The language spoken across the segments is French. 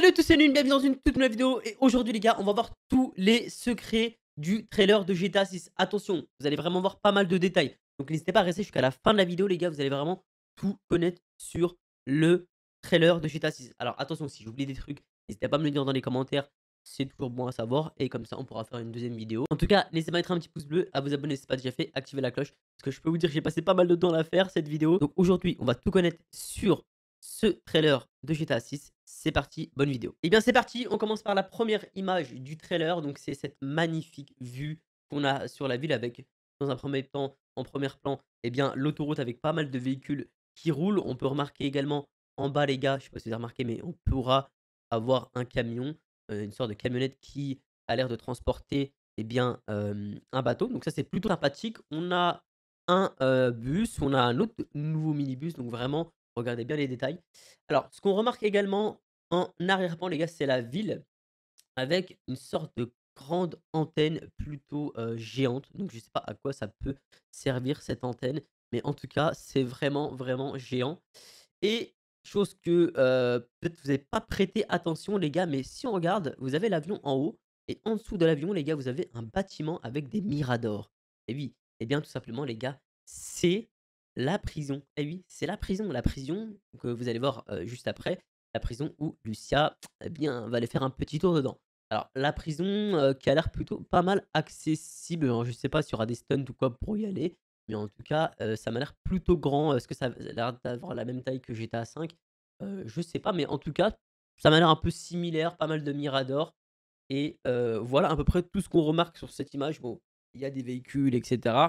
Salut tous, c'est monde, bienvenue dans une toute nouvelle vidéo et aujourd'hui les gars, on va voir tous les secrets du trailer de GTA 6. Attention, vous allez vraiment voir pas mal de détails. Donc n'hésitez pas à rester jusqu'à la fin de la vidéo les gars, vous allez vraiment tout connaître sur le trailer de GTA 6. Alors attention, si j'oublie des trucs, n'hésitez pas à me le dire dans les commentaires, c'est toujours bon à savoir et comme ça on pourra faire une deuxième vidéo. En tout cas, n'hésitez pas à mettre un petit pouce bleu, à vous abonner si ce n'est pas déjà fait, activer la cloche parce que je peux vous dire que j'ai passé pas mal de temps à faire cette vidéo. Donc aujourd'hui, on va tout connaître sur ce trailer de GTA 6 c'est parti, bonne vidéo. Et eh bien c'est parti, on commence par la première image du trailer. Donc c'est cette magnifique vue qu'on a sur la ville avec, dans un premier temps, en premier plan, eh bien l'autoroute avec pas mal de véhicules qui roulent. On peut remarquer également en bas les gars, je sais pas si vous avez remarqué, mais on pourra avoir un camion, euh, une sorte de camionnette qui a l'air de transporter eh bien, euh, un bateau. Donc ça c'est plutôt sympathique. On a un euh, bus, on a un autre nouveau minibus, donc vraiment regardez bien les détails. Alors ce qu'on remarque également en arrière-plan, les gars, c'est la ville avec une sorte de grande antenne plutôt géante. Donc, je sais pas à quoi ça peut servir cette antenne, mais en tout cas, c'est vraiment, vraiment géant. Et chose que peut-être vous n'avez pas prêté attention, les gars, mais si on regarde, vous avez l'avion en haut, et en dessous de l'avion, les gars, vous avez un bâtiment avec des miradors. Et oui, et eh bien tout simplement, les gars, c'est la prison. Et eh oui, c'est la prison. La prison que vous allez voir juste après, la prison où Lucia eh bien, va aller faire un petit tour dedans. Alors, la prison euh, qui a l'air plutôt pas mal accessible. Je hein. je sais pas s'il y aura des stunts ou quoi pour y aller. Mais en tout cas, euh, ça m'a l'air plutôt grand. Est-ce que ça a l'air d'avoir la même taille que GTA 5 euh, Je sais pas. Mais en tout cas, ça m'a l'air un peu similaire. Pas mal de Miradors. Et euh, voilà à peu près tout ce qu'on remarque sur cette image. Bon, il y a des véhicules, etc.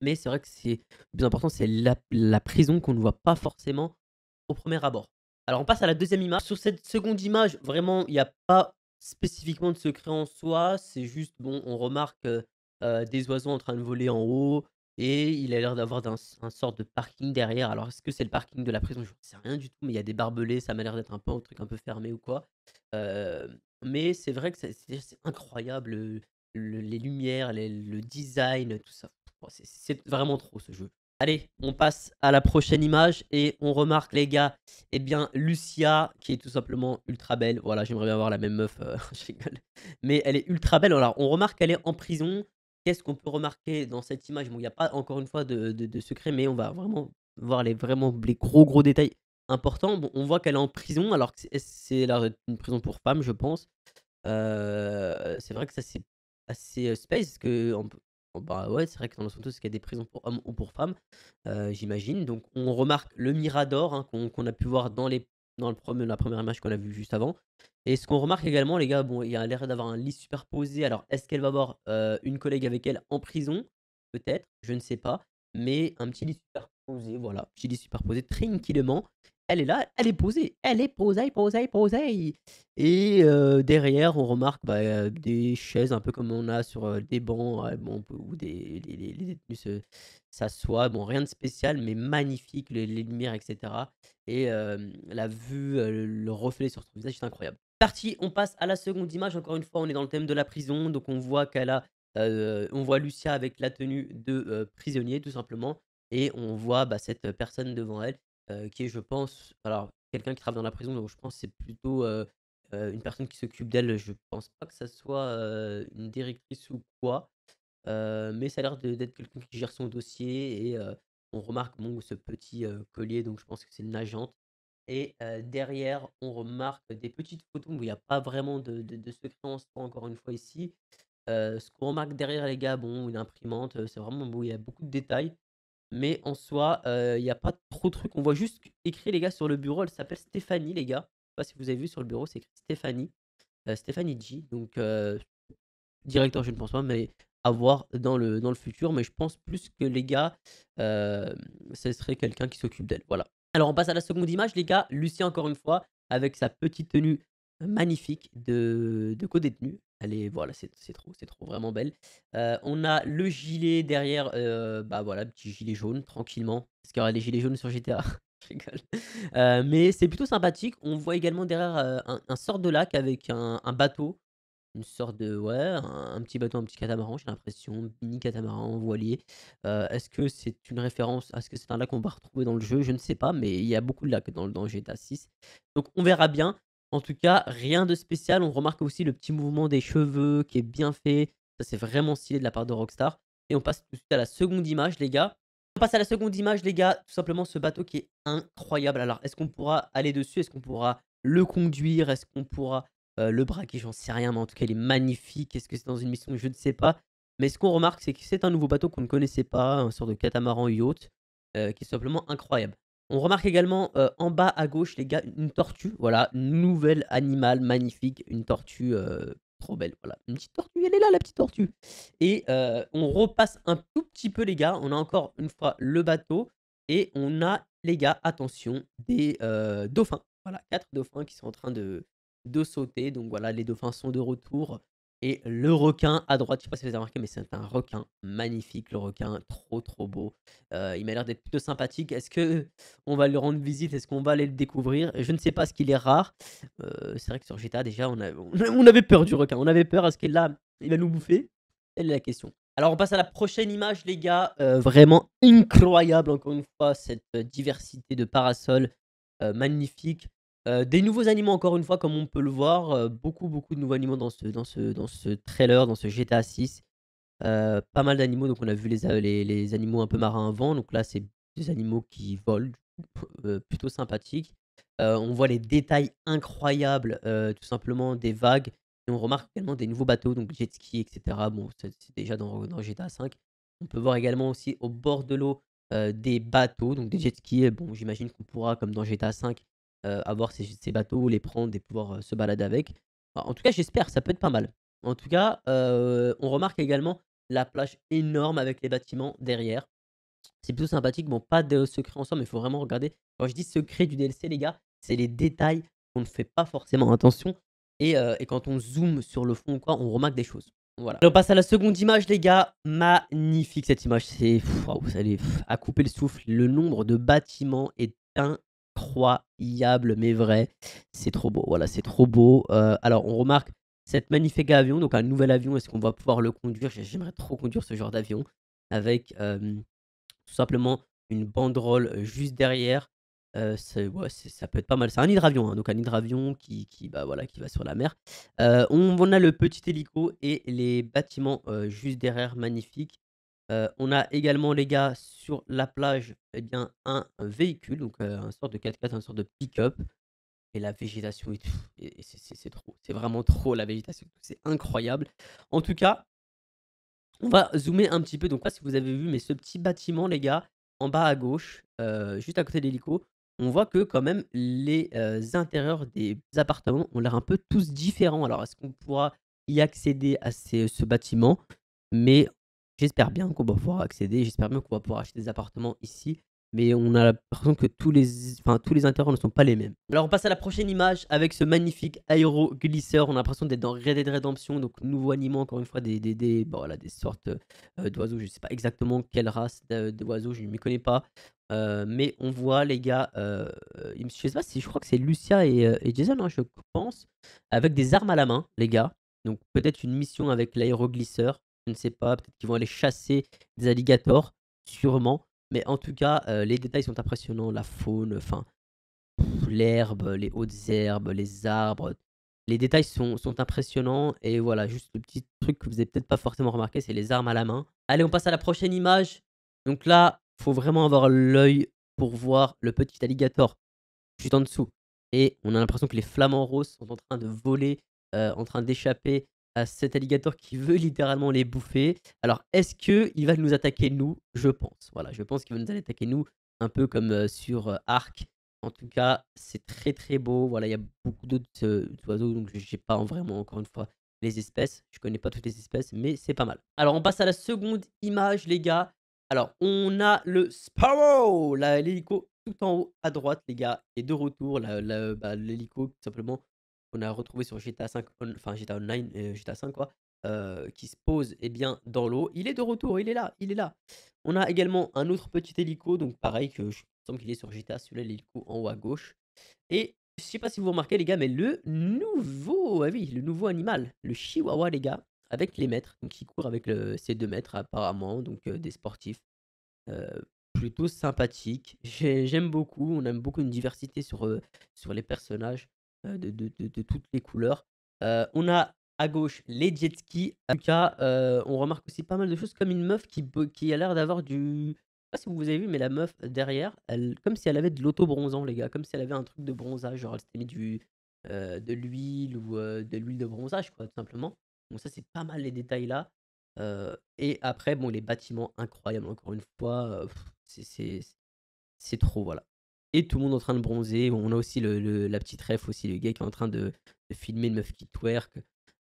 Mais c'est vrai que c'est le plus important, c'est la prison qu'on ne voit pas forcément au premier abord. Alors on passe à la deuxième image. Sur cette seconde image, vraiment, il n'y a pas spécifiquement de secret en soi. C'est juste, bon, on remarque euh, euh, des oiseaux en train de voler en haut. Et il a l'air d'avoir un, sort de parking derrière. Alors, est-ce que c'est le parking de la prison Je ne sais rien du tout, mais il y a des barbelés, ça m'a l'air d'être un peu un truc un peu fermé ou quoi. Euh, mais c'est vrai que c'est incroyable, les lumières, le design, tout ça. C'est vraiment trop ce jeu. Allez, on passe à la prochaine image et on remarque les gars, eh bien Lucia qui est tout simplement ultra belle. Voilà, j'aimerais bien avoir la même meuf, euh, rigole. Mais elle est ultra belle. Alors on remarque qu'elle est en prison. Qu'est-ce qu'on peut remarquer dans cette image Bon, il n'y a pas encore une fois de, secret, mais on va vraiment voir les, vraiment, les gros gros détails importants. on voit qu'elle est en prison, alors que c'est une prison pour femmes, je pense. Euh, c'est vrai que ça c'est assez euh, space, parce que Oh, bah ouais, c'est vrai que dans le Santos, il y a des prisons pour hommes ou pour femmes, euh, j'imagine. Donc on remarque le Mirador hein, qu'on a pu voir dans, les, dans le la première image qu'on a vue juste avant. Et ce qu'on remarque également, les gars, bon, il y a l'air d'avoir un lit superposé. Alors est-ce qu'elle va avoir euh, une collègue avec elle en prison Peut-être, je ne sais pas. Mais un petit lit superposé, voilà, petit lit superposé tranquillement elle est là, elle est posée, elle est posée, posée, posée. Et euh, derrière, on remarque bah, euh, des chaises, un peu comme on a sur euh, des bancs, bon, où des, les, les, détenus s'assoient. Bon, rien de spécial, mais magnifique, les, lumières, etc. Et la vue, le reflet sur son visage c'est incroyable. Parti, on passe à la seconde image. Encore une fois, on est dans le thème de la prison, donc on voit qu'elle a, on voit Lucia avec la tenue de prisonnier, tout simplement et on voit bah, cette personne devant elle qui est, je pense, alors quelqu'un qui travaille dans la prison, donc je pense c'est plutôt une personne qui s'occupe d'elle. Je pense pas que ça soit une directrice ou quoi, mais ça a l'air d'être quelqu'un qui gère son dossier et on remarque bon, ce petit collier, donc je pense que c'est une agente. Et derrière, on remarque des petites photos où il n'y a pas vraiment de, de, de secret en encore une fois ici. ce qu'on remarque derrière, les gars, bon, une imprimante, c'est vraiment où il y a beaucoup de détails. Mais en soi, il n'y a pas trop de trucs. On voit juste écrit, les gars, sur le bureau. Elle s'appelle Stéphanie, les gars. Je sais pas si vous avez vu sur le bureau, c'est écrit Stéphanie. Stéphanie G. Donc, directeur, je ne pense pas, mais à voir dans le, dans le futur. Mais je pense plus que les gars, ce serait quelqu'un qui s'occupe d'elle. Voilà. Alors on passe à la seconde image, les gars. Lucie, encore une fois, avec sa petite tenue magnifique de, de co-détenu voilà, c'est trop, c'est trop vraiment belle. Euh, on a le gilet derrière, euh, bah voilà, petit gilet jaune, tranquillement. Parce qu'il y aura des gilets jaunes sur GTA. Je euh, mais c'est plutôt sympathique. On voit également derrière un, sort de lac avec un, bateau. Une sorte de, ouais, un, petit bateau, un petit catamaran, j'ai l'impression. Mini catamaran, voilier. Est-ce que c'est une référence à ce que c'est un lac qu'on va retrouver dans le jeu Je ne sais pas, mais il y a beaucoup de lacs dans, dans GTA 6. Donc on verra bien. En tout cas, rien de spécial. On remarque aussi le petit mouvement des cheveux qui est bien fait. Ça, c'est vraiment stylé de la part de Rockstar. Et on passe tout de suite à la seconde image, les gars. On passe à la seconde image, les gars. Tout simplement, ce bateau qui est incroyable. Alors, est-ce qu'on pourra aller dessus Est-ce qu'on pourra le conduire Est-ce qu'on pourra euh, le braquer J'en sais rien, mais en tout cas, il est magnifique. Est-ce que c'est dans une mission Je ne sais pas. Mais ce qu'on remarque, c'est que c'est un nouveau bateau qu'on ne connaissait pas, un sort de catamaran yacht, euh, qui est simplement incroyable. On remarque également euh, en bas à gauche, les gars, une tortue. Voilà, nouvel animal magnifique, une tortue euh, trop belle. Voilà, une petite tortue, elle est là, la petite tortue. Et euh, on repasse un tout petit peu, les gars. On a encore une fois le bateau. Et on a, les gars, attention, des dauphins. Voilà, quatre dauphins qui sont en train de, de sauter. Donc voilà, les dauphins sont de retour. Et le requin à droite, je sais pas si vous avez remarqué, mais c'est un requin magnifique, le requin, trop trop beau. Euh, il m'a l'air d'être plutôt sympathique. Est-ce que on va lui rendre visite Est-ce qu'on va aller le découvrir Je ne sais pas, ce qu'il est rare. Euh, c'est vrai que sur GTA, déjà, on, avait peur du requin. On avait peur, à ce qu'il là, il va nous bouffer Telle est la question. Alors on passe à la prochaine image les gars, euh, vraiment incroyable encore une fois cette diversité de parasols magnifique. Euh, des nouveaux animaux encore une fois comme on peut le voir, euh, beaucoup, beaucoup de nouveaux animaux dans ce dans ce dans ce trailer, dans ce GTA 6. Euh, pas mal d'animaux donc on a vu les animaux un peu marins avant. vent donc là c'est des animaux qui volent plutôt sympathiques. on voit les détails incroyables, tout simplement des vagues et on remarque également des nouveaux bateaux donc jet ski etc. Bon c'est déjà dans GTA 5. On peut voir également aussi au bord de l'eau, des bateaux donc des jet skis, bon j'imagine qu'on pourra comme dans GTA 5 avoir euh, ces, bateaux, les prendre et pouvoir euh, se balader avec. En tout cas, j'espère, ça peut être pas mal. En tout cas, euh, on remarque également la plage énorme avec les bâtiments derrière. C'est plutôt sympathique. Bon, pas de secret ensemble, mais il faut vraiment regarder. Quand je dis secret du DLC, les gars, c'est les détails qu'on ne fait pas forcément attention. Et, quand on zoome sur le fond, quoi, on remarque des choses. Voilà. on passe à la seconde image, les gars. Magnifique cette image. C'est wow, à couper le souffle. Le nombre de bâtiments est un incroyable, mais vrai. C'est trop beau. Voilà, c'est trop beau. Euh, alors, on remarque cette magnifique avion, donc un nouvel avion. Est-ce qu'on va pouvoir le conduire J'aimerais trop conduire ce genre d'avion avec tout simplement une banderole euh, juste derrière. Euh, ça peut être pas mal. C'est un hydravion, hein, donc un hydravion qui, qui, bah, voilà, qui va sur la mer. On, on, a le petit hélico et les bâtiments juste derrière, magnifiques on a également, les gars, sur la plage, eh bien, un, véhicule, donc une un sorte de 4x4, un sorte de pick-up. Et la végétation, et, et c'est trop, c'est vraiment trop la végétation, c'est incroyable. En tout cas, on va zoomer un petit peu. Donc là, si vous avez vu, mais ce petit bâtiment, les gars, en bas à gauche, juste à côté de l'hélico, on voit que quand même les intérieurs des appartements ont l'air un peu tous différents. Alors, est-ce qu'on pourra y accéder à ce bâtiment Mais J'espère bien qu'on va pouvoir accéder, j'espère bien qu'on va pouvoir acheter des appartements ici, mais on a l'impression que tous les, enfin, tous les intérêts ne sont pas les mêmes. Alors on passe à la prochaine image avec ce magnifique aéroglisseur. On a l'impression d'être dans Red Dead Redemption, donc nouveau animaux encore une fois des, bah, voilà, des sortes euh, d'oiseaux. Je ne sais pas exactement quelle race d'oiseaux, je ne m'y connais pas. Euh, mais on voit les gars, euh, je sais pas si je crois que c'est Lucia et, Jason, hein, je pense, avec des armes à la main, les gars. Donc peut-être une mission avec l'aéroglisseur je ne sais pas, peut-être qu'ils vont aller chasser des alligators, sûrement. Mais en tout cas, euh, les détails sont impressionnants, la faune, enfin, l'herbe, les hautes herbes, les arbres. Les détails sont, impressionnants. Et voilà, juste le petit truc que vous n'avez peut-être pas forcément remarqué, c'est les armes à la main. Allez, on passe à la prochaine image. Donc là, faut vraiment avoir l'œil pour voir le petit alligator juste en dessous. Et on a l'impression que les flamants roses sont en train de voler, euh, en train d'échapper cet alligator qui veut littéralement les bouffer. Alors, est-ce qu'il va nous attaquer, nous Je pense. Voilà, je pense qu'il va nous attaquer, nous, un peu comme euh, sur euh, Arc. En tout cas, c'est très très beau. Voilà, il y a beaucoup d'autres euh, oiseaux, donc j'ai pas vraiment encore une fois les espèces. Je connais pas toutes les espèces, mais c'est pas mal. Alors, on passe à la seconde image, les gars. Alors, on a le Sparrow, l'hélico tout en haut à droite, les gars, et de retour, bah, l'hélico tout simplement on a retrouvé sur GTA 5, enfin GTA Online, GTA 5 quoi, euh, qui se pose et eh bien, dans l'eau. Il est de retour, il est là, il est là. On a également un autre petit hélico, donc pareil que je semble qu'il est sur GTA, celui-là l'hélico en haut à gauche. Et je sais pas si vous remarquez les gars, mais le nouveau, ah oui, le nouveau animal, le chihuahua les gars, avec les maîtres, donc qui court avec le, deux maîtres apparemment, donc euh, des sportifs. Euh, plutôt sympathique. J'aime beaucoup, on aime beaucoup une diversité sur, sur les personnages. Euh, de, toutes les couleurs. Euh, on a à gauche les jet skis. cas euh, on remarque aussi pas mal de choses comme une meuf qui, a l'air d'avoir du, Je sais pas si vous avez vu, mais la meuf derrière, comme si elle avait de l'auto-bronzant, les gars, comme si elle avait un truc de bronzage, genre elle s'était mis du, de l'huile ou de l'huile de bronzage, quoi, tout simplement. Bon ça, c'est pas mal les détails là. et après, bon, les bâtiments incroyables, encore une fois, c'est trop, voilà et tout le monde en train de bronzer. On a aussi la petite ref, aussi le gars qui est en train de, filmer une meuf qui twerk.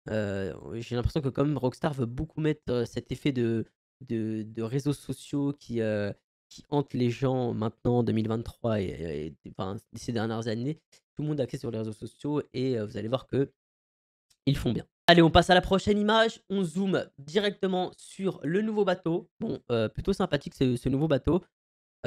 Euh, j'ai l'impression que comme Rockstar veut beaucoup mettre euh, cet effet de, de, réseaux sociaux qui, euh, qui hante les gens maintenant en 2023 et, ces dernières années. Tout le monde a accès sur les réseaux sociaux et vous allez voir que ils font bien. Allez, on passe à la prochaine image. On zoome directement sur le nouveau bateau. Bon, plutôt sympathique ce nouveau bateau.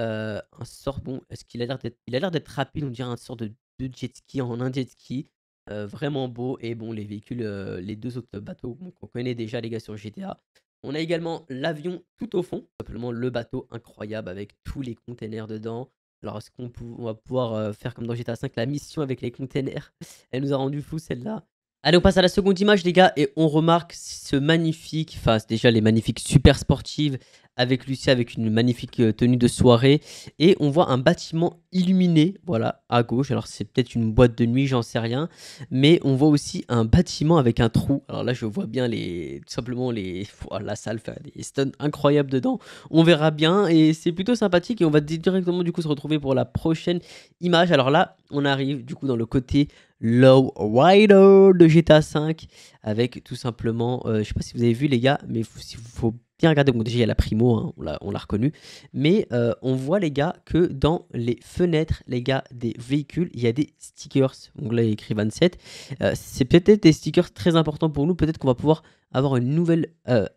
Euh, un sort bon, est-ce qu'il a l'air d'être il a l'air d'être rapide, on dirait un sort de de jet ski en un jet ski, euh, vraiment beau et bon les véhicules, euh, les deux autres bateaux, qu'on connaît déjà les gars sur GTA. On a également l'avion tout au fond, simplement le bateau incroyable avec tous les containers dedans. Alors est-ce qu'on va pouvoir, faire comme dans GTA 5 la mission avec les containers? Elle nous a rendu fou celle-là. Allez, on passe à la seconde image, les gars, et on remarque ce magnifique, enfin, déjà les magnifiques super sportives avec Lucie avec une magnifique euh, tenue de soirée. Et on voit un bâtiment illuminé, voilà, à gauche. Alors, c'est peut-être une boîte de nuit, j'en sais rien. Mais on voit aussi un bâtiment avec un trou. Alors là, je vois bien les, tout simplement les, voilà, oh, la salle fait des stuns incroyables dedans. On verra bien, et c'est plutôt sympathique. Et on va directement, du coup, se retrouver pour la prochaine image. Alors là, on arrive, du coup, dans le côté Low Rider, de GTA V avec tout simplement, euh, je sais pas si vous avez vu les gars, mais il faut bien regarder, bon déjà il y a la primo, hein, on l'a reconnu, mais euh, on voit les gars que dans les fenêtres, les gars, des véhicules, il y a des stickers, donc là il a écrit 27, euh, c'est peut-être des stickers très importants pour nous, peut-être qu'on va pouvoir avoir une nouvelle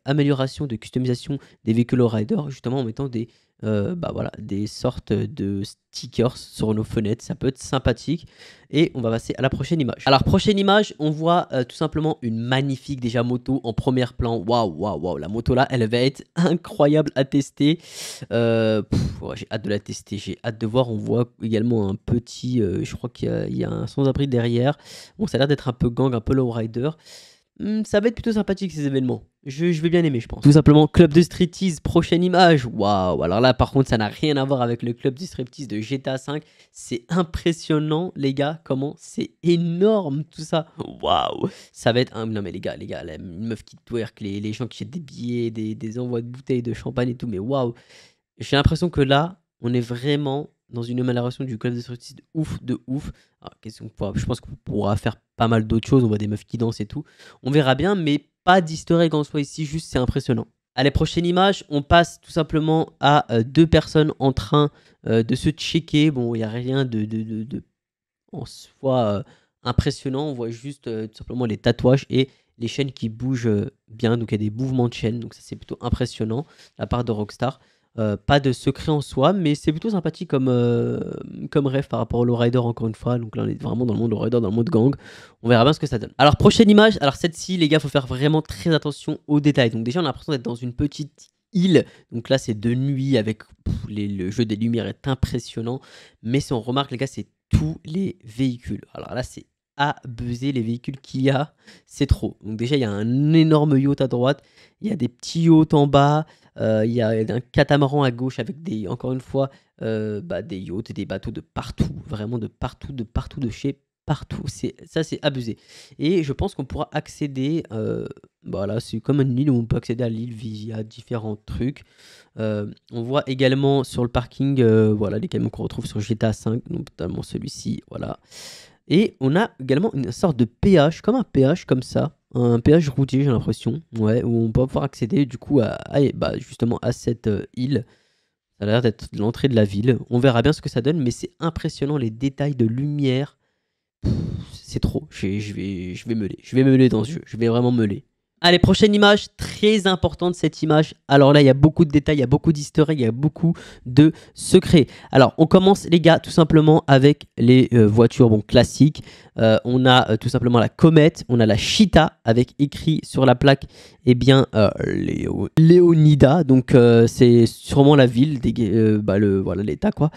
amélioration de customisation des véhicules Rider, justement en mettant des euh, bah voilà, des sortes de stickers sur nos fenêtres. Ça peut être sympathique. Et on va passer à la prochaine image. Alors, prochaine image, on voit euh, tout simplement une magnifique déjà moto en premier plan. Waouh, waouh, waouh. La moto là, elle va être incroyable à tester. Euh, j'ai hâte de la tester. J'ai hâte de voir. On voit également un petit, je crois qu'il y, a un sans-abri derrière. Bon, ça a l'air d'être un peu gang, un peu low rider. Hmm, ça va être plutôt sympathique ces événements. Je, vais bien aimer, je pense. Tout simplement, club de striptease, prochaine image. Waouh Alors là, par contre, ça n'a rien à voir avec le club de striptease de GTA V. C'est impressionnant, les gars, comment c'est énorme tout ça. Waouh Ça va être Non, mais les gars, les gars, la meuf qui twerk, les, gens qui jettent des billets, des envois de bouteilles de champagne et tout, mais waouh J'ai l'impression que là, on est vraiment dans une amélioration du club de sortie ouf, de ouf. je pense qu'on pourra faire pas mal d'autres choses. On voit des meufs qui dansent et tout. On verra bien, mais pas d'easter en soi ici, juste c'est impressionnant. Allez, prochaine image, on passe tout simplement à euh, deux personnes en train euh, de se checker. Bon, il n'y a rien de, de, de, en soi euh, impressionnant. On voit juste tout simplement les tatouages et les chaînes qui bougent bien. Donc, il y a des mouvements de chaînes. Donc, ça, c'est plutôt impressionnant la part de Rockstar. Euh, pas de secret en soi, mais c'est plutôt sympathique comme, euh, comme rêve par rapport au Lowrider, encore une fois. Donc là, on est vraiment dans le monde Lowrider, dans le monde gang. On verra bien ce que ça donne. Alors, prochaine image. Alors, celle-ci, les gars, faut faire vraiment très attention aux détails. Donc, déjà, on a l'impression d'être dans une petite île. Donc là, c'est de nuit avec le jeu des lumières est impressionnant. Mais si on remarque, les gars, c'est tous les véhicules. Alors là, c'est abuser les véhicules qu'il y a, c'est trop. Donc déjà, il y a un énorme yacht à droite, il y a des petits yachts en bas, euh, il y a un catamaran à gauche avec des, encore une fois, euh, bah, des yachts et des bateaux de partout, vraiment de partout, de partout, de chez partout. C'est ça, c'est abusé. Et je pense qu'on pourra accéder. voilà, euh, bah c'est comme une île où on peut accéder à l'île via différents trucs. on voit également sur le parking, voilà, les camions qu'on retrouve sur GTA 5, notamment celui-ci. Voilà. Et on a également une sorte de PH, comme un PH comme ça, un péage routier, j'ai l'impression, ouais, où on peut pouvoir accéder du coup à, bah, justement à cette euh, île. Ça a l'air d'être l'entrée de la ville. On verra bien ce que ça donne, mais c'est impressionnant les détails de lumière. C'est trop. Je vais, je vais, je vais meuler. Je vais meuler dans ce jeu. Je vais vraiment meuler. Allez, prochaine image, très importante cette image. Alors là, il y a beaucoup de détails, il y a beaucoup d'histoires il y a beaucoup de secrets. Alors, on commence les gars tout simplement avec les euh, voitures bon, classiques. Euh, on a euh, tout simplement la comète, on a la Cheetah avec écrit sur la plaque, Et eh bien, Léo, Léonida. Donc, c'est sûrement la ville, des, bah, le, voilà l'état quoi.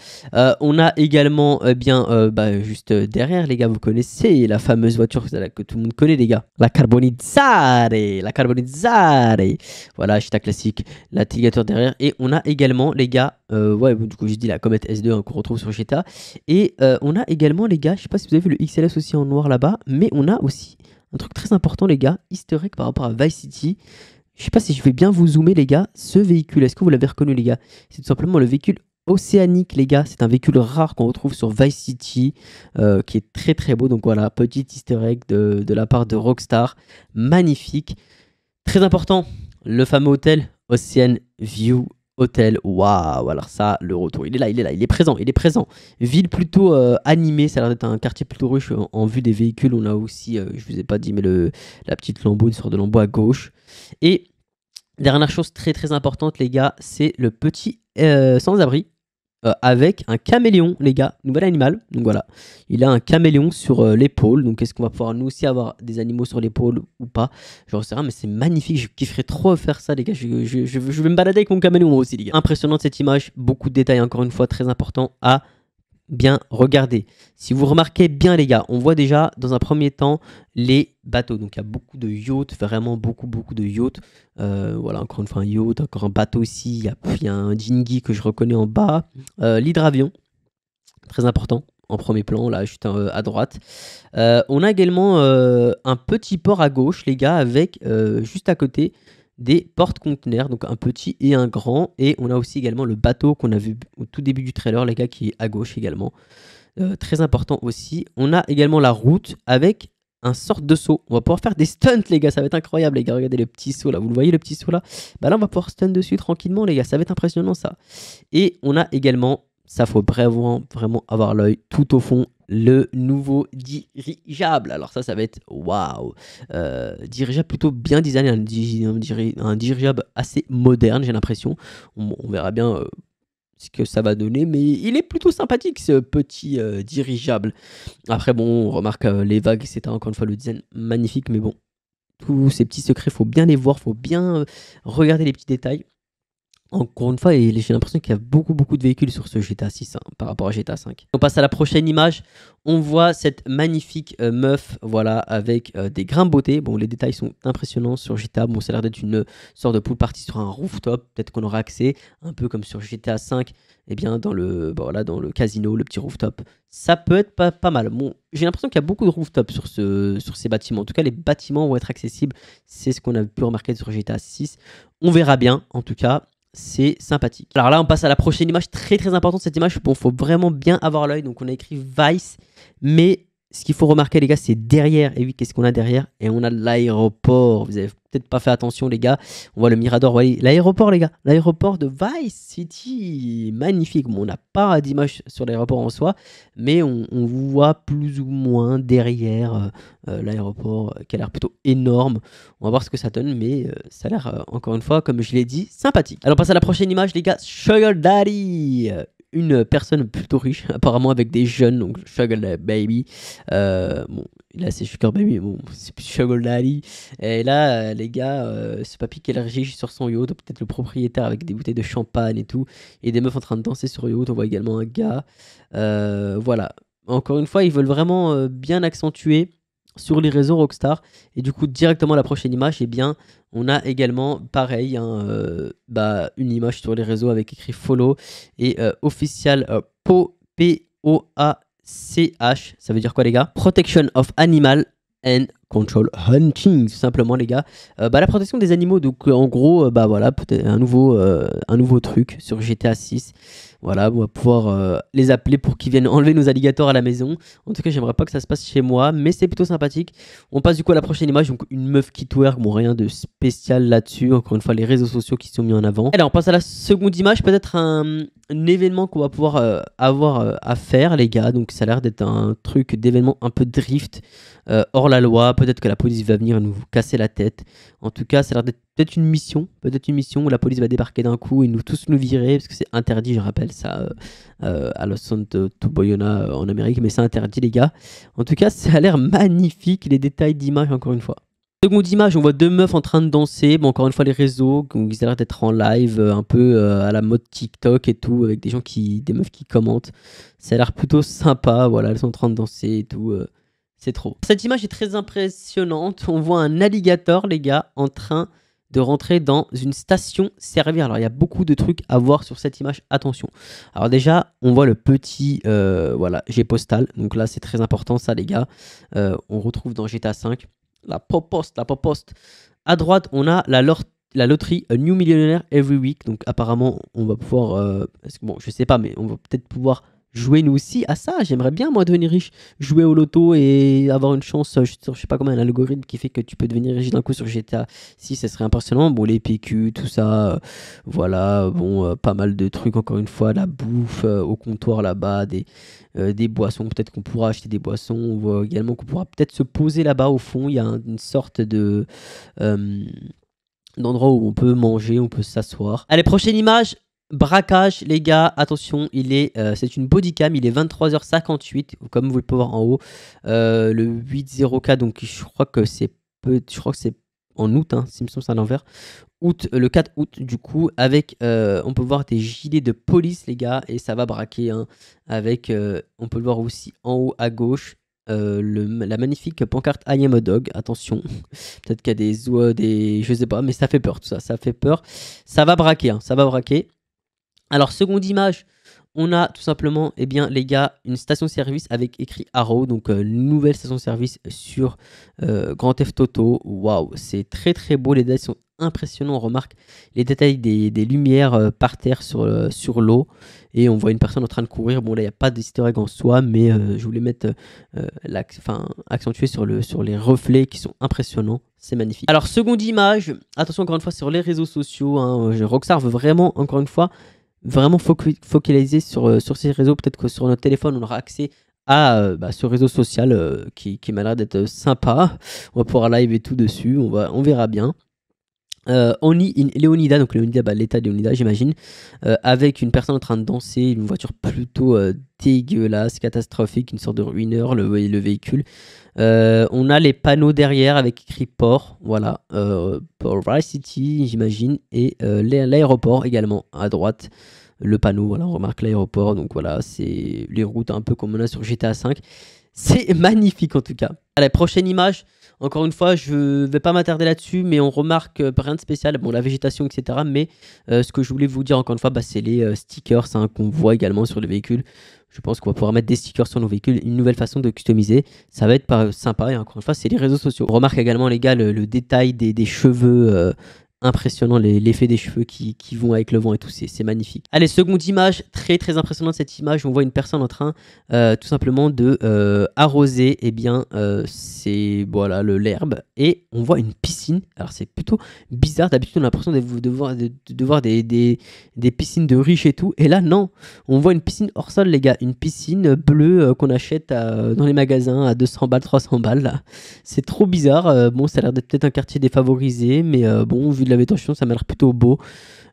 on a également, eh bien, bah, juste derrière les gars, vous connaissez la fameuse voiture que, tout le monde connaît les gars, la Carbonizzare la carbonizare. Voilà, hashtag classique, la derrière. Et on a également, les gars, euh, ouais, du coup, je dis la comète S2 hein, qu'on retrouve sur Cheta Et euh, on a également, les gars, je sais pas si vous avez vu le XLS aussi en noir là-bas, mais on a aussi un truc très important, les gars, historique par rapport à Vice City. Je sais pas si je vais bien vous zoomer, les gars. Ce véhicule, est-ce que vous l'avez reconnu, les gars C'est tout simplement le véhicule océanique, les gars. C'est un véhicule rare qu'on retrouve sur Vice City, euh, qui est très très beau. Donc voilà, petit easter egg de, la part de Rockstar. Magnifique. Très important, le fameux hôtel Ocean View Hotel. Waouh, alors ça, le retour. Il est là, il est là, il est présent, il est présent. Ville plutôt euh, animée, ça a l'air d'être un quartier plutôt riche en, vue des véhicules. On a aussi, je euh, je vous ai pas dit, mais le, la petite lambeau, une sorte de lambeau à gauche. Et Dernière chose très très importante les gars, c'est le petit sans-abri euh, avec un caméléon, les gars. Nouvel animal. Donc voilà. Il a un caméléon sur euh, l'épaule. Donc est-ce qu'on va pouvoir nous aussi avoir des animaux sur l'épaule ou pas ne sais rien, mais c'est magnifique. Je kifferais trop faire ça, les gars. Je, vais me balader avec mon caméléon aussi, les gars. Impressionnante cette image. Beaucoup de détails, encore une fois, très important à bien regardez, Si vous remarquez bien les gars, on voit déjà dans un premier temps les bateaux. Donc il y a beaucoup de yachts, vraiment beaucoup beaucoup de yachts. Euh, voilà, encore une fois un yacht, encore un bateau aussi, Il y a, un dinghy que je reconnais en bas. Euh, l'hydravion, très important en premier plan, là juste euh, à droite. on a également un petit port à gauche les gars avec juste à côté des porte-conteneurs, donc un petit et un grand. Et on a aussi également le bateau qu'on a vu au tout début du trailer, les gars, qui est à gauche également. Euh, très important aussi. On a également la route avec un sort de saut. On va pouvoir faire des stunts, les gars. Ça va être incroyable, les gars. Regardez le petit saut là. Vous le voyez, le petit saut là Bah là, on va pouvoir stun dessus tranquillement, les gars. Ça va être impressionnant, ça. Et on a également, ça faut vraiment, vraiment avoir l'œil tout au fond, le nouveau dirigeable. Alors ça, ça va être waouh. Euh, dirigeable plutôt bien designé, un, dirigeable assez moderne, j'ai l'impression. On, verra bien euh, ce que ça va donner, mais il est plutôt sympathique ce petit euh, dirigeable. Après, bon, on remarque les vagues, c'est Encore une fois, le design magnifique, mais bon, tous ces petits secrets, faut bien les voir, faut bien regarder les petits détails encore une fois, et j'ai l'impression qu'il y a beaucoup, beaucoup de véhicules sur ce GTA 6 hein, par rapport à GTA 5. On passe à la prochaine image. On voit cette magnifique euh, meuf, voilà, avec euh, des grains de beauté. Bon, les détails sont impressionnants sur GTA. Bon, ça a l'air d'être une euh, sorte de pool party sur un rooftop. Peut-être qu'on aura accès, un peu comme sur GTA 5, eh bien, dans le, voilà, dans le casino, le petit rooftop. Ça peut être pas, pas mal. Bon, j'ai l'impression qu'il y a beaucoup de rooftops sur, ce, sur ces bâtiments. En tout cas, les bâtiments vont être accessibles. C'est ce qu'on a pu remarquer sur GTA 6. On verra bien, en tout cas c'est sympathique. Alors là, on passe à la prochaine image très très importante. Cette image, bon, faut vraiment bien avoir l'œil. Donc on a écrit Vice, mais ce qu'il faut remarquer, les gars, c'est derrière. Et oui, qu'est-ce qu'on a derrière Et on a l'aéroport. Vous avez peut-être pas fait attention, les gars. On voit le Mirador. voyez l'aéroport, les gars. L'aéroport de Vice City. Magnifique. on n'a pas d'image sur l'aéroport en soi, mais on, voit plus ou moins derrière euh, euh, l'aéroport euh, qui a l'air plutôt énorme. On va voir ce que ça donne, mais ça a l'air, encore une fois, comme je l'ai dit, sympathique. Alors, passons passe à la prochaine image, les gars. Sugar Daddy une personne plutôt riche, apparemment avec des jeunes, donc Shuggle Baby. Euh, bon, là c'est Sugar Baby, mais bon, c'est plus Shuggle Daddy. Et là, euh, les gars, euh, ce papy qui est riche sur son yacht, peut-être le propriétaire avec des bouteilles de champagne et tout, et des meufs en train de danser sur yacht. On voit également un gars. voilà. Encore une fois, ils veulent vraiment bien accentuer sur les réseaux Rockstar. Et du coup, directement la prochaine image, et eh bien, on a également, pareil, hein, euh, bah, une image sur les réseaux avec écrit follow et euh, official poach euh, p o a c Ça veut dire quoi, les gars Protection of Animal and Control Hunting, tout simplement, les gars. bah, la protection des animaux, donc en gros, bah voilà, peut-être un nouveau, un nouveau truc sur GTA 6. Voilà, on va pouvoir euh, les appeler pour qu'ils viennent enlever nos alligators à la maison. En tout cas, j'aimerais pas que ça se passe chez moi, mais c'est plutôt sympathique. On passe du coup à la prochaine image, donc une meuf qui twerk, bon rien de spécial là-dessus. Encore une fois, les réseaux sociaux qui sont mis en avant. Alors, on passe à la seconde image, peut-être un, événement qu'on va pouvoir euh, avoir euh, à faire, les gars. Donc, ça a l'air d'être un truc d'événement un peu drift, hors la loi. Peut-être que la police va venir nous casser la tête. En tout cas, ça a l'air d'être peut-être une mission, peut-être une mission où la police va débarquer d'un coup et nous tous nous virer, parce que c'est interdit, je rappelle ça, euh, euh, à Los Santos Toboyona euh, en Amérique, mais c'est interdit les gars. En tout cas, ça a l'air magnifique, les détails d'image encore une fois. Seconde image, on voit deux meufs en train de danser. Bon, encore une fois, les réseaux, ils ont l'air d'être en live, un peu à la mode TikTok et tout, avec des gens qui, des meufs qui commentent. Ça a l'air plutôt sympa. Voilà, elles sont en train de danser et tout. c'est trop. Cette image est très impressionnante. On voit un alligator, les gars, en train de rentrer dans une station servir. Alors il y a beaucoup de trucs à voir sur cette image, attention. Alors déjà, on voit le petit euh, voilà, G postal, donc là c'est très important ça les gars. Euh, on retrouve dans GTA 5 la poste, la poste. À droite, on a la la loterie euh, New Millionaire Every Week. Donc apparemment, on va pouvoir... bon, je sais pas, mais on va peut-être pouvoir Jouer nous aussi à ça. J'aimerais bien, moi, devenir riche. Jouer au loto et avoir une chance, euh, je, ne sais pas comment, un algorithme qui fait que tu peux devenir riche d'un coup sur GTA si ça serait impressionnant. Bon, les PQ, tout ça, euh, voilà, bon, euh, pas mal de trucs, encore une fois, la bouffe au comptoir là-bas, des, des boissons, peut-être qu'on pourra acheter des boissons, on voit également qu'on pourra peut-être se poser là-bas au fond. Il y a une sorte de d'endroit où on peut manger, on peut s'asseoir. Allez, prochaine image, Braquage, les gars, attention, il est, euh, c'est une bodycam, il est 23h58, comme vous le pouvez voir en haut. Euh, le le 8.0K, donc je crois que c'est peu, je crois que c'est en août, hein, si me c'est à l'envers. Août, le 4 août du coup, avec, euh, on peut voir des gilets de police les gars, et ça va braquer, hein, avec, on peut le voir aussi en haut à gauche, le, la magnifique pancarte I dog. Attention, peut-être qu'il y a des, euh, des. Je sais pas, mais ça fait peur tout ça. Ça fait peur. Ça va braquer, hein, ça va braquer. Alors, seconde image, on a tout simplement, eh bien, les gars, une station-service avec écrit Arrow, donc euh, nouvelle station-service sur euh, Grand F Toto. Waouh, c'est très très beau, les détails sont impressionnants. On remarque les détails des, lumières euh, par terre sur, sur l'eau et on voit une personne en train de courir. Bon, là, il n'y a pas d'easter egg en soi, mais je voulais mettre enfin, accentuer sur, le, sur les reflets qui sont impressionnants. C'est magnifique. Alors, seconde image, attention encore une fois sur les réseaux sociaux. Hein. Je Rockstar veut vraiment, encore une fois, vraiment focaliser sur, euh, sur ces réseaux. Peut-être que sur notre téléphone, on aura accès à euh, bah, ce réseau social euh, qui, qui m'a l'air d'être sympa. On va pouvoir live et tout dessus, on, va, on verra bien. Euh, Leonida, donc bah, l'état de Leonida, j'imagine, euh, avec une personne en train de danser, une voiture plutôt euh, dégueulasse, catastrophique, une sorte de ruineur le, le véhicule. on a les panneaux derrière avec écrit port, voilà, port Rice City, j'imagine, et l'aéroport également à droite. Le panneau, voilà, on remarque l'aéroport, donc voilà, c'est les routes un peu comme on a sur GTA V C'est magnifique en tout cas. À la prochaine image. Encore une fois, je ne vais pas m'attarder là-dessus, mais on remarque euh, rien de spécial. Bon, la végétation, etc. Mais euh, ce que je voulais vous dire encore une fois, bah, c'est les euh, stickers hein, qu'on voit également sur le véhicule. Je pense qu'on va pouvoir mettre des stickers sur nos véhicules, une nouvelle façon de customiser. Ça va être sympa. Et encore une fois, c'est les réseaux sociaux. On remarque également, les gars, le, détail des cheveux impressionnant l'effet des cheveux qui, vont avec le vent et tout, c'est magnifique. Allez, seconde image, très très impressionnante cette image, on voit une personne en train euh, tout simplement de euh, arroser eh bien euh, c'est voilà le l'herbe et on voit une piscine. Alors c'est plutôt bizarre, d'habitude on a l'impression de, voir, de, voir des, piscines de riches et tout, et là non, on voit une piscine hors sol les gars, une piscine bleue qu'on achète dans les magasins à 200 balles, 300 balles C'est trop bizarre, bon ça a l'air d'être peut-être un quartier défavorisé, mais bon vu la détention, ça m'a l'air plutôt beau.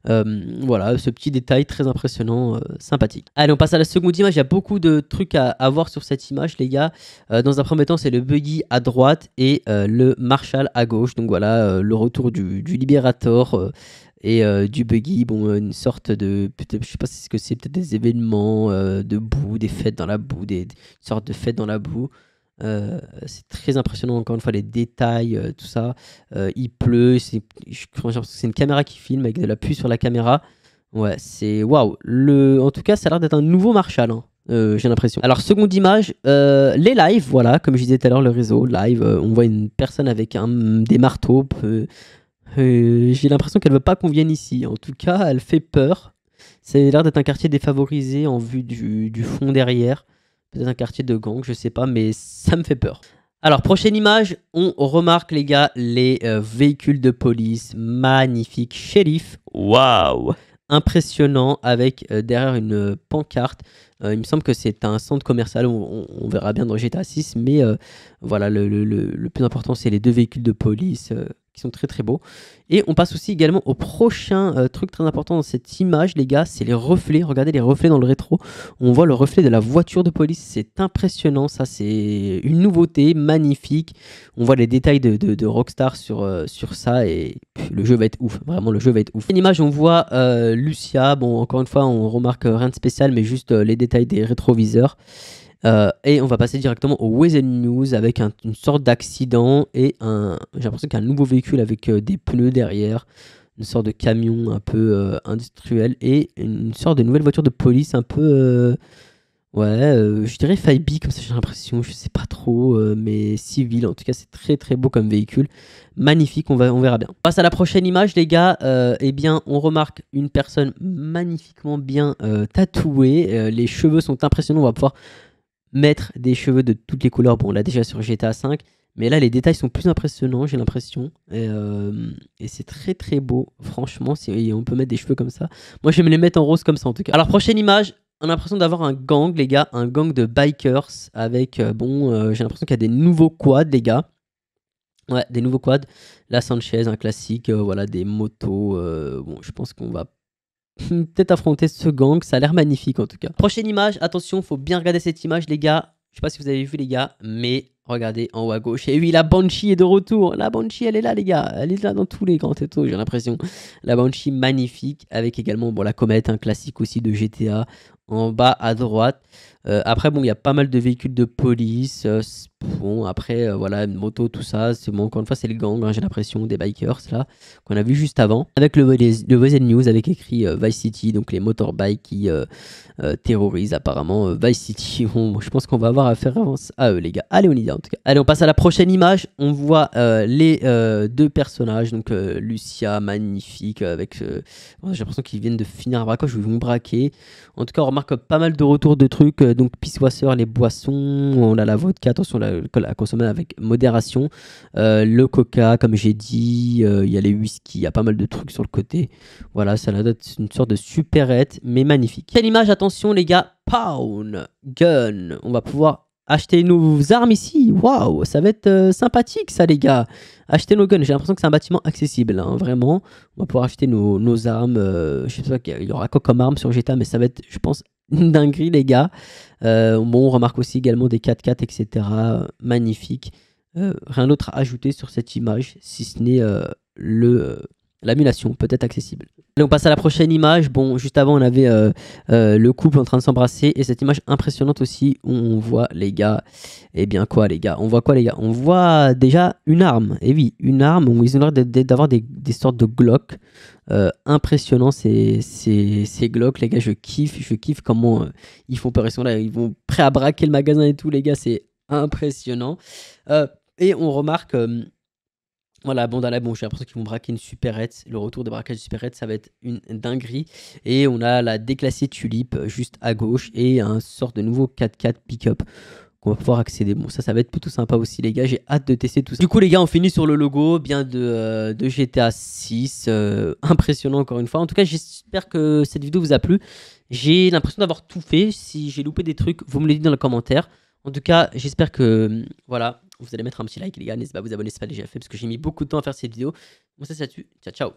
Euh, voilà, ce petit détail très impressionnant, euh, sympathique. Allez, on passe à la seconde image. Il y a beaucoup de trucs à, voir sur cette image, les gars. Euh, dans un premier temps, c'est le buggy à droite et le marshal à gauche. Donc voilà, le retour du, du Liberator et du buggy, bon, une sorte de, je sais pas si ce que c'est, peut-être des événements de boue, des fêtes dans la boue, des, sortes de fêtes dans la boue. Euh, c'est très impressionnant, encore une fois, les détails, euh, tout ça. Euh, il pleut, c'est une caméra qui filme avec de la pluie sur la caméra. Ouais, c'est waouh. Le... En tout cas, ça a l'air d'être un nouveau Marshall. Hein, j'ai l'impression. Alors, seconde image, les lives, voilà, comme je disais tout à l'heure, le réseau, live, on voit une personne avec un, des marteaux. j'ai l'impression qu'elle veut pas qu'on vienne ici. En tout cas, elle fait peur. ça a l'air d'être un quartier défavorisé en vue du fond derrière. Peut-être un quartier de gang, je sais pas, mais ça me fait peur. Alors, prochaine image, on remarque les gars les euh, véhicules de police, magnifique shérif, waouh, impressionnant avec euh, derrière une euh, pancarte. il me semble que c'est un centre commercial, on, verra bien dans GTA 6, mais voilà, le, plus important c'est les deux véhicules de police, sont très très beaux. Et on passe aussi également au prochain euh, truc très important dans cette image, les gars, c'est les reflets. Regardez les reflets dans le rétro. On voit le reflet de la voiture de police. C'est impressionnant, ça c'est une nouveauté magnifique. On voit les détails de, Rockstar sur, euh, sur ça et le jeu va être ouf. Vraiment, le jeu va être ouf. Une image, on voit euh, Lucia. Bon, encore une fois, on remarque rien de spécial, mais juste les détails des rétroviseurs. Euh, et on va passer directement au Weather News avec une sorte d'accident et un, j'ai l'impression qu'un nouveau véhicule avec euh, des pneus derrière, une sorte de camion un peu euh, industriel et une sorte de nouvelle voiture de police un peu, ouais, je dirais 5 comme ça j'ai l'impression, je sais pas trop, mais civil en tout cas c'est très très beau comme véhicule, magnifique, on, va, on verra bien. On passe à la prochaine image les gars, eh bien on remarque une personne magnifiquement bien tatouée, les cheveux sont impressionnants, on va pouvoir mettre des cheveux de toutes les couleurs. Bon, l'a déjà sur GTA V mais là les détails sont plus impressionnants, j'ai l'impression. Et, euh, c'est très très beau, franchement, si on peut mettre des cheveux comme ça. Moi je me les mettre en rose comme ça en tout cas. Alors prochaine image, on a l'impression d'avoir un gang les gars, un gang de bikers avec, euh, bon, euh, j'ai l'impression qu'il y a des nouveaux quads les gars. Ouais, des nouveaux quads. La Sanchez, un classique, voilà, des motos. bon, je pense qu'on va Hmm, peut-être affronter ce gang. Ça a l'air magnifique en tout cas. Prochaine image, attention, faut bien regarder cette image, les gars. Je sais pas si vous avez vu, les gars, mais regardez en haut à gauche. Et oui, la Banshee est de retour. La Banshee, elle est là, les gars. Elle est là dans tous les grands tétos, j'ai l'impression. La Banshee magnifique, avec également bon, la comète, un classique aussi de GTA en bas à droite. Euh, après, bon, il y a pas mal de véhicules de police. Euh, bon, après, euh, voilà, moto, tout ça, c'est bon, encore une fois, c'est le gang, hein, j'ai l'impression, des bikers, là, qu'on a vu juste avant. Avec le, News, avec écrit euh, Vice City, donc les motorbikes qui euh, terrorisent apparemment Vice City. je pense qu'on va avoir avance à ah, eux, les gars. Allez, on y va, en tout cas. Allez, on passe à la prochaine image. On voit les deux personnages, donc Lucia, magnifique, avec. Oh, j'ai l'impression qu'ils viennent de finir un braquage, ils vont braquer. En tout cas, on remarque pas mal de retours de trucs, donc Wasser, les boissons, on a la vodka, attention, la à euh, consommer avec modération. Euh, le coca, comme j'ai dit, euh, il y a les whisky, il y a pas mal de trucs sur le côté. Voilà, ça la être une sorte de superette, mais magnifique. Quelle image, attention les gars, Pound, Gun, on va pouvoir acheter nos armes ici. Waouh, ça va être sympathique ça les gars. Acheter nos guns, j'ai l'impression que c'est un bâtiment accessible, hein, vraiment. On va pouvoir acheter nos, armes. je sais pas qu'il y aura quoi comme armes sur GTA, mais ça va être, je pense, dinguerie, les gars. Euh, bon, on remarque aussi également des 4x4, etc. Magnifique. Euh, rien d'autre à ajouter sur cette image, si ce n'est euh, le L'amulation peut être accessible. Allez, on passe à la prochaine image. Bon, juste avant, on avait euh, euh, le couple en train de s'embrasser et cette image impressionnante aussi on voit les gars. Eh bien quoi, les gars On voit quoi, les gars On voit déjà une arme. eh oui, une arme. Où ils ont l'air d'avoir des, sortes de Glock. Euh, impressionnant ces, ces, ces Glock, les gars. Je kiffe, je kiffe comment ils font pression là, ils vont prêts à braquer le magasin et tout, les gars. C'est impressionnant. et on remarque voilà, à bon, j'ai l'impression qu'ils vont braquer une superette. Le retour de braquage de superette, ça va être une dinguerie. Et on a la déclassée Tulipe euh, juste à gauche et un sort de nouveau 4x4 pick-up qu'on va pouvoir accéder. Bon, ça, ça va être plutôt sympa aussi, les gars. J'ai hâte de tester tout ça. Du coup, les gars, on finit sur le logo, bien de, euh, GTA 6. Euh, impressionnant, encore une fois. En tout cas, j'espère que cette vidéo vous a plu. J'ai l'impression d'avoir tout fait. Si j'ai loupé des trucs, vous me le dites dans les commentaires. En tout cas, j'espère que euh, voilà, vous allez mettre un petit like, les gars. N'hésitez pas à vous abonner si ce n'est pas déjà fait, parce que j'ai mis beaucoup de temps à faire cette vidéo. Moi, ça c'est à Ciao, ciao.